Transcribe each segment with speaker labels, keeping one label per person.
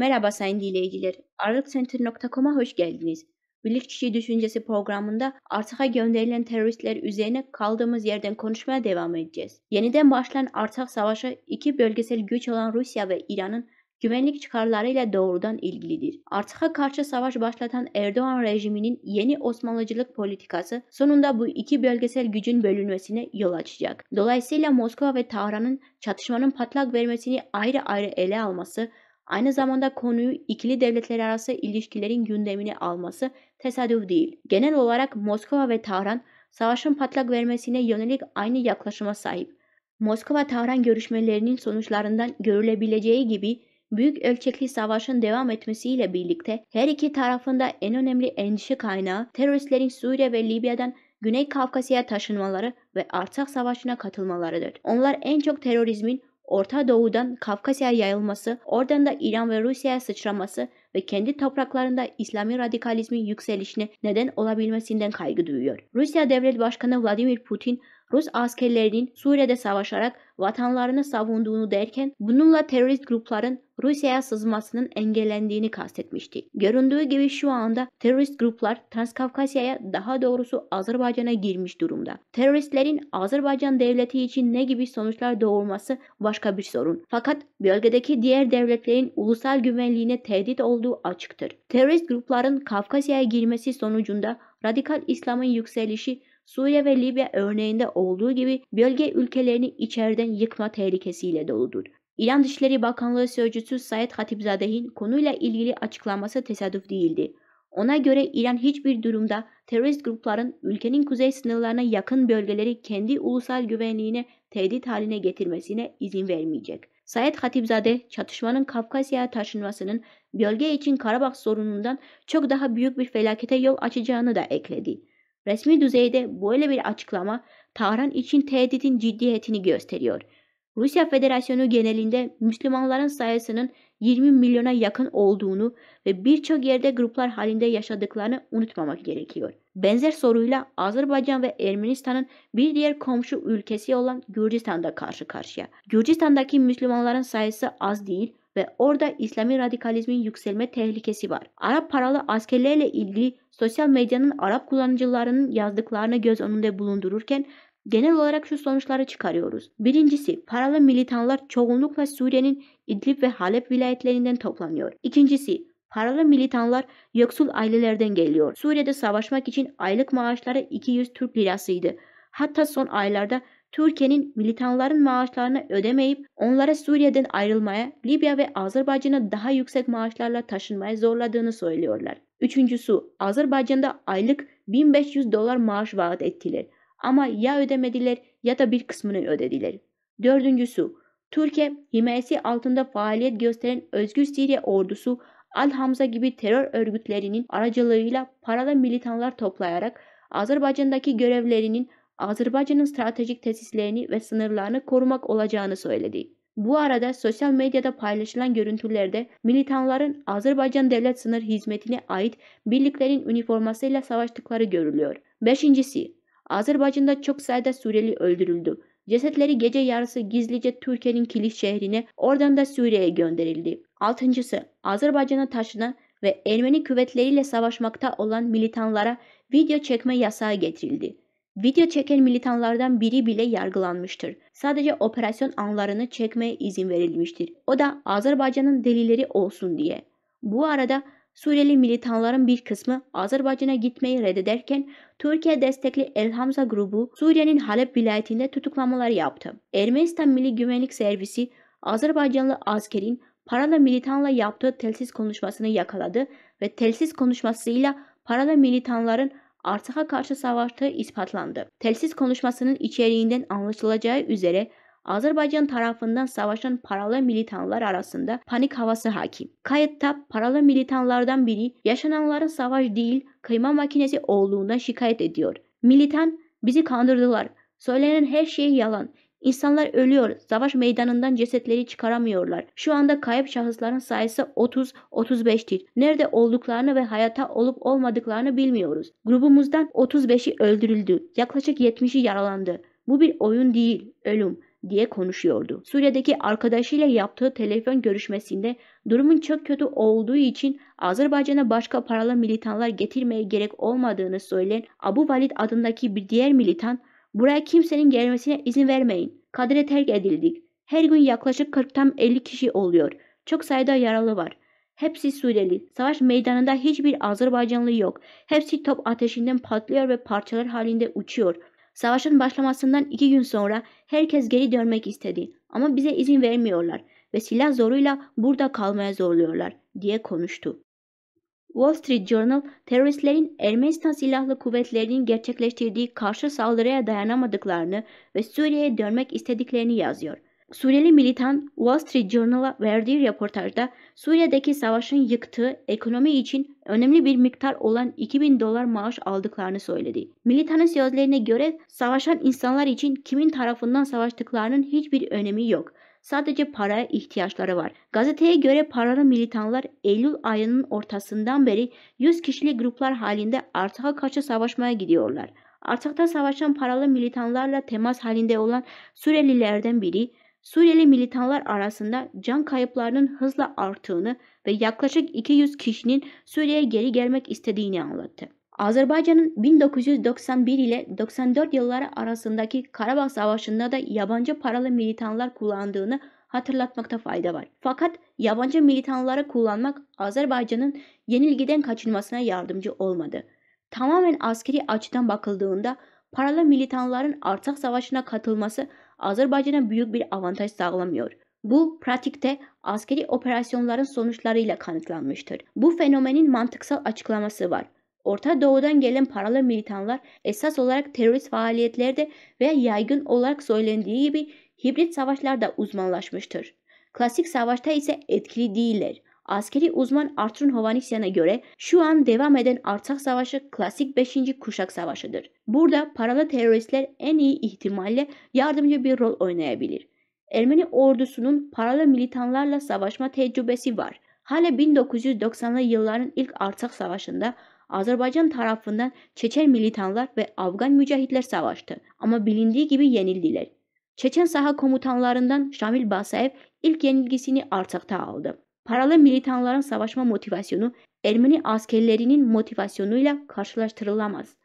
Speaker 1: Merhaba sayın dinleyiciler. ArıkCenter.com'a hoş geldiniz. Birlikçi Düşüncesi programında Artak'a gönderilen teröristler üzerine kaldığımız yerden konuşmaya devam edeceğiz. Yeniden başlayan Artak Savaşı iki bölgesel güç olan Rusya ve İran'ın güvenlik çıkarlarıyla doğrudan ilgilidir. Artak'a karşı savaş başlatan Erdoğan rejiminin yeni Osmanlıcılık politikası sonunda bu iki bölgesel gücün bölünmesine yol açacak. Dolayısıyla Moskova ve Tahran'ın çatışmanın patlak vermesini ayrı ayrı ele alması Aynı zamanda konuyu ikili devletler arası ilişkilerin gündemini alması tesadüf değil. Genel olarak Moskova ve Tahran savaşın patlak vermesine yönelik aynı yaklaşıma sahip. Moskova-Tahran görüşmelerinin sonuçlarından görülebileceği gibi büyük ölçekli savaşın devam etmesiyle birlikte her iki tarafında en önemli endişe kaynağı teröristlerin Suriye ve Libya'dan Güney Kafkasya'ya taşınmaları ve Artsakh Savaşı'na katılmalarıdır. Onlar en çok terörizmin Orta Doğu'dan Kafkasya'ya yayılması, oradan da İran ve Rusya'ya sıçraması ve kendi topraklarında İslami radikalizmin yükselişine neden olabilmesinden kaygı duyuyor. Rusya Devlet Başkanı Vladimir Putin Rus askerlerinin Suriye'de savaşarak vatanlarını savunduğunu derken bununla terörist grupların Rusya'ya sızmasının engellendiğini kastetmişti. Göründüğü gibi şu anda terörist gruplar Transkafkasya'ya daha doğrusu Azerbaycan'a girmiş durumda. Teröristlerin Azerbaycan devleti için ne gibi sonuçlar doğurması başka bir sorun. Fakat bölgedeki diğer devletlerin ulusal güvenliğine tehdit olduğu açıktır. Terörist grupların Kafkasya'ya girmesi sonucunda radikal İslam'ın yükselişi Suriye ve Libya örneğinde olduğu gibi bölge ülkelerini içeriden yıkma tehlikesiyle doludur. İran Dışişleri Bakanlığı Sözcüsü Said Hatipzadeh'in konuyla ilgili açıklaması tesadüf değildi. Ona göre İran hiçbir durumda terörist grupların ülkenin kuzey sınırlarına yakın bölgeleri kendi ulusal güvenliğine tehdit haline getirmesine izin vermeyecek. Sayet Hatipzade çatışmanın Kafkasya'ya taşınmasının bölge için Karabakh sorunundan çok daha büyük bir felakete yol açacağını da ekledi. Resmi düzeyde böyle bir açıklama Tahran için tehditin ciddiyetini gösteriyor. Rusya Federasyonu genelinde Müslümanların sayısının 20 milyona yakın olduğunu ve birçok yerde gruplar halinde yaşadıklarını unutmamak gerekiyor. Benzer soruyla Azerbaycan ve Ermenistan'ın bir diğer komşu ülkesi olan Gürcistan'da karşı karşıya. Gürcistan'daki Müslümanların sayısı az değil ve orada İslami radikalizmin yükselme tehlikesi var. Arap paralı askerlerle ilgili sosyal medyanın Arap kullanıcılarının yazdıklarını göz önünde bulundururken genel olarak şu sonuçları çıkarıyoruz. Birincisi, paralı militanlar çoğunlukla Suriye'nin İdlib ve Halep vilayetlerinden toplanıyor. İkincisi, Paralı militanlar yoksul ailelerden geliyor. Suriye'de savaşmak için aylık maaşları 200 Türk lirasıydı. Hatta son aylarda Türkiye'nin militanların maaşlarını ödemeyip onlara Suriye'den ayrılmaya, Libya ve Azerbaycan'a daha yüksek maaşlarla taşınmaya zorladığını söylüyorlar. Üçüncüsü, Azerbaycan'da aylık 1500 dolar maaş vaat ettiler ama ya ödemediler ya da bir kısmını ödediler. Dördüncüsü, Türkiye himayesi altında faaliyet gösteren Özgür Suriye ordusu Al-Hamza gibi terör örgütlerinin aracılığıyla paralı militanlar toplayarak Azerbaycan'daki görevlerinin Azerbaycan'ın stratejik tesislerini ve sınırlarını korumak olacağını söyledi. Bu arada sosyal medyada paylaşılan görüntülerde militanların Azerbaycan Devlet Sınır Hizmeti'ne ait birliklerin üniformasıyla savaştıkları görülüyor. Beşincisi, Azerbaycan'da çok sayıda Suriyeli öldürüldü. Cesetleri gece yarısı gizlice Türkiye'nin Kilis şehrine, oradan da Suriye'ye gönderildi. Altıncısı, Azerbaycan'a taşınan ve Ermeni kuvvetleriyle savaşmakta olan militanlara video çekme yasağı getirildi. Video çeken militanlardan biri bile yargılanmıştır. Sadece operasyon anlarını çekmeye izin verilmiştir. O da Azerbaycan'ın delileri olsun diye. Bu arada Suriyeli militanların bir kısmı Azerbaycan'a gitmeyi reddederken Türkiye destekli Elhamza grubu Suriye'nin Halep vilayetinde tutuklamalar yaptı. Ermenistan Milli Güvenlik Servisi Azerbaycanlı askerin Paralı militanla yaptığı telsiz konuşmasını yakaladı ve telsiz konuşmasıyla Paralı militanların Artsakh'a karşı savaştığı ispatlandı. Telsiz konuşmasının içeriğinden anlaşılacağı üzere Azerbaycan tarafından savaşan paralı militanlar arasında panik havası hakim. Kayıtta paralı militanlardan biri yaşananların savaş değil kıyma makinesi olduğundan şikayet ediyor. Militan bizi kandırdılar. Söylenen her şey yalan. İnsanlar ölüyor. Savaş meydanından cesetleri çıkaramıyorlar. Şu anda kayıp şahısların sayısı 30-35'tir. Nerede olduklarını ve hayata olup olmadıklarını bilmiyoruz. Grubumuzdan 35'i öldürüldü. Yaklaşık 70'i yaralandı. Bu bir oyun değil, ölüm diye konuşuyordu. Suriye'deki arkadaşıyla yaptığı telefon görüşmesinde durumun çok kötü olduğu için Azerbaycan'a başka paralı militanlar getirmeye gerek olmadığını söyleyen Abu Valid adındaki bir diğer militan Buraya kimsenin gelmesine izin vermeyin. Kadire terk edildik. Her gün yaklaşık 40 tam 50 kişi oluyor. Çok sayıda yaralı var. Hepsi Suriyeli. Savaş meydanında hiçbir Azerbaycanlı yok. Hepsi top ateşinden patlıyor ve parçalar halinde uçuyor. Savaşın başlamasından iki gün sonra herkes geri dönmek istedi. Ama bize izin vermiyorlar ve silah zoruyla burada kalmaya zorluyorlar diye konuştu. Wall Street Journal, teröristlerin Ermenistan silahlı kuvvetlerinin gerçekleştirdiği karşı saldırıya dayanamadıklarını ve Suriye'ye dönmek istediklerini yazıyor. Suriyeli militan Wall Street Journal'a verdiği röportajda Suriye'deki savaşın yıktığı ekonomi için önemli bir miktar olan 2000 dolar maaş aldıklarını söyledi. Militanın sözlerine göre savaşan insanlar için kimin tarafından savaştıklarının hiçbir önemi yok. Sadece paraya ihtiyaçları var. Gazeteye göre paralı militanlar Eylül ayının ortasından beri 100 kişilik gruplar halinde Artak'a karşı savaşmaya gidiyorlar. Artak'ta savaşan paralı militanlarla temas halinde olan Suriyelilerden biri, Suriyeli militanlar arasında can kayıplarının hızla arttığını ve yaklaşık 200 kişinin Suriye'ye geri gelmek istediğini anlattı. Azerbaycan'ın 1991 ile 94 yılları arasındaki Karabağ Savaşı'nda da yabancı paralı militanlar kullandığını hatırlatmakta fayda var. Fakat yabancı militanları kullanmak Azerbaycan'ın yenilgiden kaçınmasına yardımcı olmadı. Tamamen askeri açıdan bakıldığında paralı militanların Arsak Savaşı'na katılması Azerbaycan'a büyük bir avantaj sağlamıyor. Bu pratikte askeri operasyonların sonuçlarıyla kanıtlanmıştır. Bu fenomenin mantıksal açıklaması var. Orta Doğu'dan gelen paralı militanlar esas olarak terörist faaliyetlerde veya yaygın olarak söylendiği gibi hibrit savaşlarda uzmanlaşmıştır. Klasik savaşta ise etkili değiller. Askeri uzman Artrun Hovanisyan'a göre şu an devam eden Arsak Savaşı klasik 5. kuşak savaşıdır. Burada paralı teröristler en iyi ihtimalle yardımcı bir rol oynayabilir. Ermeni ordusunun paralı militanlarla savaşma tecrübesi var. Hala 1990'lı yılların ilk Arsak Savaşı'nda Azerbaycan tarafından Çeçen militanlar ve Afgan mücahitler savaştı ama bilindiği gibi yenildiler. Çeçen saha komutanlarından Şamil Basayev ilk yenilgisini Artak'ta aldı. Paralı militanların savaşma motivasyonu Ermeni askerlerinin motivasyonuyla karşılaştırılamaz.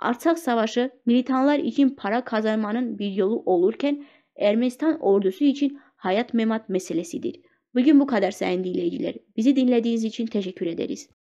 Speaker 1: Artsak Savaşı militanlar için para kazanmanın bir yolu olurken Ermenistan ordusu için hayat memat meselesidir. Bugün bu kadar sayın dinleyiciler. Bizi dinlediğiniz için teşekkür ederiz.